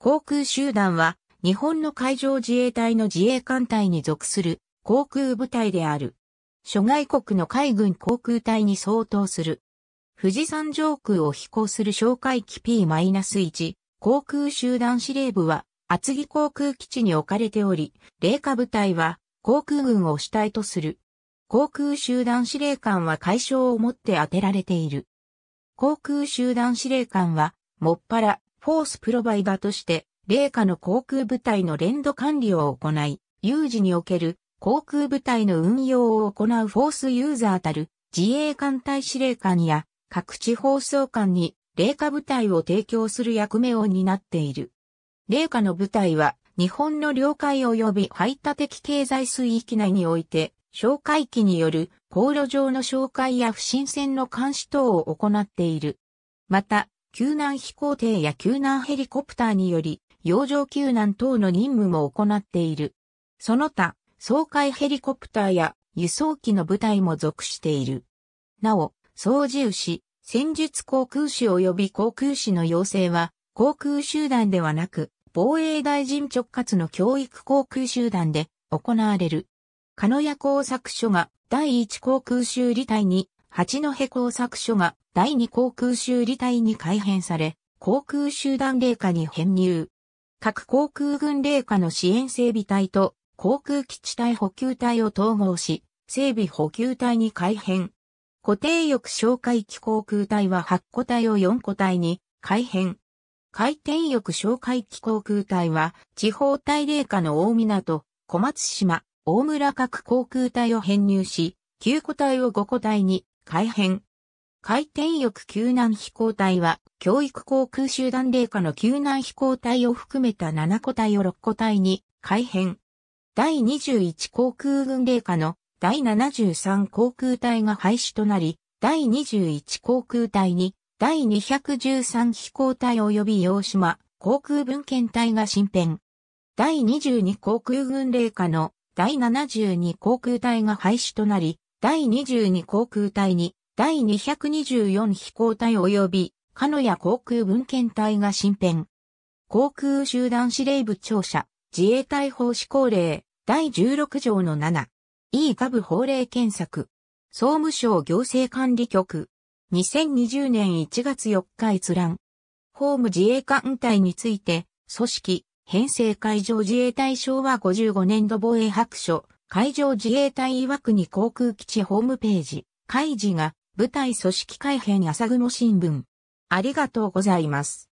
航空集団は、日本の海上自衛隊の自衛艦隊に属する航空部隊である。諸外国の海軍航空隊に相当する。富士山上空を飛行する哨戒機 P-1 航空集団司令部は厚木航空基地に置かれており、霊下部隊は航空軍を主体とする。航空集団司令官は解消をもって当てられている。航空集団司令官は、もっぱらフォースプロバイダとして、米下の航空部隊の連動管理を行い、有事における航空部隊の運用を行うフォースユーザーたる自衛艦隊司令官や各地放送官に霊下部隊を提供する役目を担っている。霊下の部隊は日本の領海及び排他的経済水域内において、哨戒機による航路上の哨戒や不審船の監視等を行っている。また、救難飛行艇や救難ヘリコプターにより、洋上救難等の任務も行っている。その他、総海ヘリコプターや輸送機の部隊も属している。なお、操縦士、戦術航空士及び航空士の要請は、航空集団ではなく、防衛大臣直轄の教育航空集団で行われる。鹿屋工作所が第一航空修理隊に八戸工作所が第二航空修理隊に改編され、航空集団霊下に編入。各航空軍霊下の支援整備隊と航空基地隊補給隊を統合し、整備補給隊に改編。固定翼哨戒機航空隊は8個隊を4個隊に改編。回転翼哨戒機航空隊は地方隊霊下の大港、小松島、大村各航空隊を編入し、9個隊を5個隊に改変。回転翼救難飛行隊は、教育航空集団霊下の救難飛行隊を含めた7個隊を6個隊に改変。第21航空軍霊下の第73航空隊が廃止となり、第21航空隊に第213飛行隊及び洋島航空分献隊が新編。第22航空軍霊下の第72航空隊が廃止となり、第22航空隊に第224飛行隊及び、鹿屋航空文献隊が新編。航空集団司令部庁舎、自衛隊法施行令、第16条の7。E 下部法令検索。総務省行政管理局。2020年1月4日閲覧。法務自衛官隊について、組織、編成会場自衛隊昭和55年度防衛白書、海上自衛隊岩国航空基地ホームページ、海事が、舞台組織改編朝雲新聞。ありがとうございます。